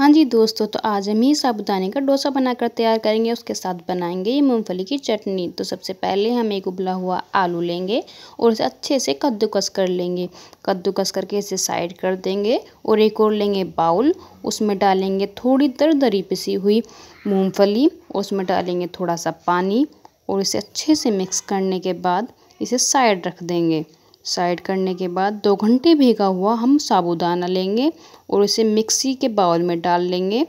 हाँ जी दोस्तों तो आज हम ही साबुदाने का डोसा बनाकर तैयार करेंगे उसके साथ बनाएंगे ये मूंगफली की चटनी तो सबसे पहले हम एक उबला हुआ आलू लेंगे और इसे अच्छे से कद्दूकस कर लेंगे कद्दूकस करके इसे साइड कर देंगे और एक और लेंगे बाउल उसमें डालेंगे थोड़ी दर दरी पिसी हुई मूँगफली उसमें डालेंगे थोड़ा सा पानी और इसे अच्छे से मिक्स करने के बाद इसे साइड रख देंगे साइड करने के बाद दो घंटे भीगा हुआ हम साबुदाना लेंगे और इसे मिक्सी के बाउल में डाल लेंगे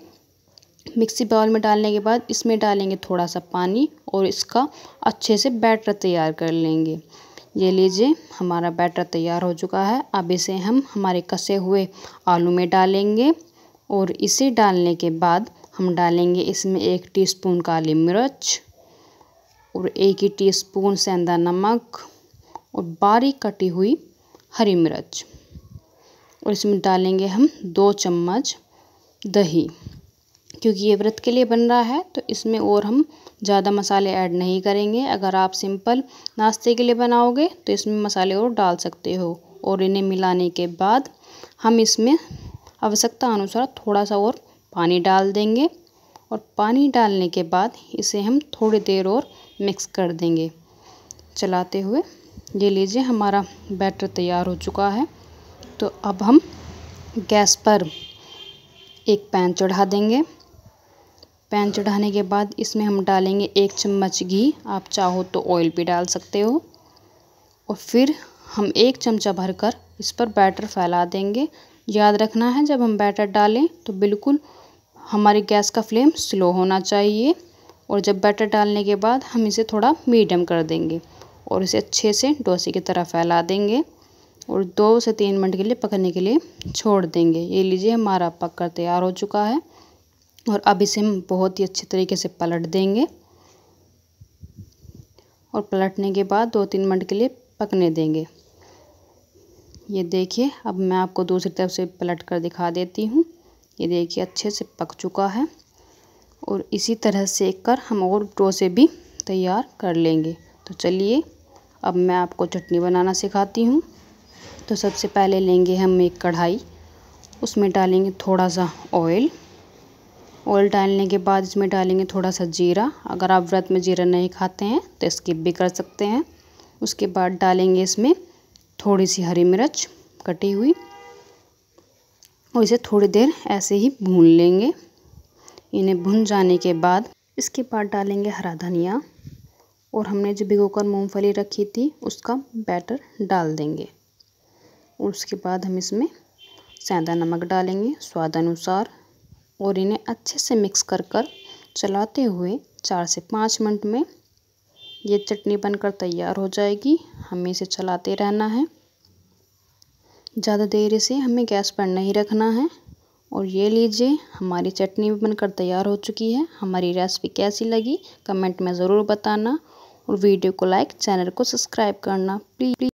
मिक्सी बाउल में डालने के बाद इसमें डालेंगे थोड़ा सा पानी और इसका अच्छे से बैटर तैयार कर लेंगे ये लीजिए हमारा बैटर तैयार हो चुका है अब इसे हम हमारे कसे हुए आलू में डालेंगे और इसे डालने के बाद हम डालेंगे इसमें एक टीस्पून काली मिर्च और एक ही टीस्पून सेंधा नमक और बारीक कटी हुई हरी मिर्च और इसमें डालेंगे हम दो चम्मच दही क्योंकि ये व्रत के लिए बन रहा है तो इसमें और हम ज़्यादा मसाले ऐड नहीं करेंगे अगर आप सिंपल नाश्ते के लिए बनाओगे तो इसमें मसाले और डाल सकते हो और इन्हें मिलाने के बाद हम इसमें आवश्यकता अनुसार थोड़ा सा और पानी डाल देंगे और पानी डालने के बाद इसे हम थोड़ी देर और मिक्स कर देंगे चलाते हुए ये लीजिए हमारा बैटर तैयार हो चुका है तो अब हम गैस पर एक पैन चढ़ा देंगे पैन चढ़ाने के बाद इसमें हम डालेंगे एक चम्मच घी आप चाहो तो ऑयल भी डाल सकते हो और फिर हम एक चमचा भरकर इस पर बैटर फैला देंगे याद रखना है जब हम बैटर डालें तो बिल्कुल हमारी गैस का फ्लेम स्लो होना चाहिए और जब बैटर डालने के बाद हम इसे थोड़ा मीडियम कर देंगे और इसे अच्छे से डोसे की तरह फैला देंगे और दो से तीन मिनट के लिए पकने के लिए छोड़ देंगे ये लीजिए हमारा पककर तैयार हो चुका है और अब इसे हम बहुत ही अच्छे तरीके से पलट देंगे और पलटने के बाद दो तीन मिनट के लिए पकने देंगे ये देखिए अब मैं आपको दूसरी तरफ से पलट कर दिखा देती हूँ ये देखिए अच्छे से पक चुका है और इसी तरह से कर हम और डोसे भी तैयार कर लेंगे तो चलिए अब मैं आपको चटनी बनाना सिखाती हूँ तो सबसे पहले लेंगे हम एक कढ़ाई उसमें डालेंगे थोड़ा सा ऑयल ऑयल डालने के बाद इसमें डालेंगे थोड़ा सा जीरा अगर आप व्रत में जीरा नहीं खाते हैं तो स्किप भी कर सकते हैं उसके बाद डालेंगे इसमें थोड़ी सी हरी मिर्च कटी हुई और इसे थोड़ी देर ऐसे ही भून लेंगे इन्हें भुन जाने के बाद इसके बाद डालेंगे हरा धनिया और हमने जो भिगोकर मूंगफली रखी थी उसका बैटर डाल देंगे और उसके बाद हम इसमें सैदा नमक डालेंगे स्वाद अनुसार और इन्हें अच्छे से मिक्स कर कर चलाते हुए चार से पाँच मिनट में ये चटनी बनकर तैयार हो जाएगी हमें इसे चलाते रहना है ज़्यादा देर से हमें गैस पर नहीं रखना है और ये लीजिए हमारी चटनी भी बनकर तैयार हो चुकी है हमारी रेसिपी कैसी लगी कमेंट में ज़रूर बताना और वीडियो को लाइक चैनल को सब्सक्राइब करना प्लीज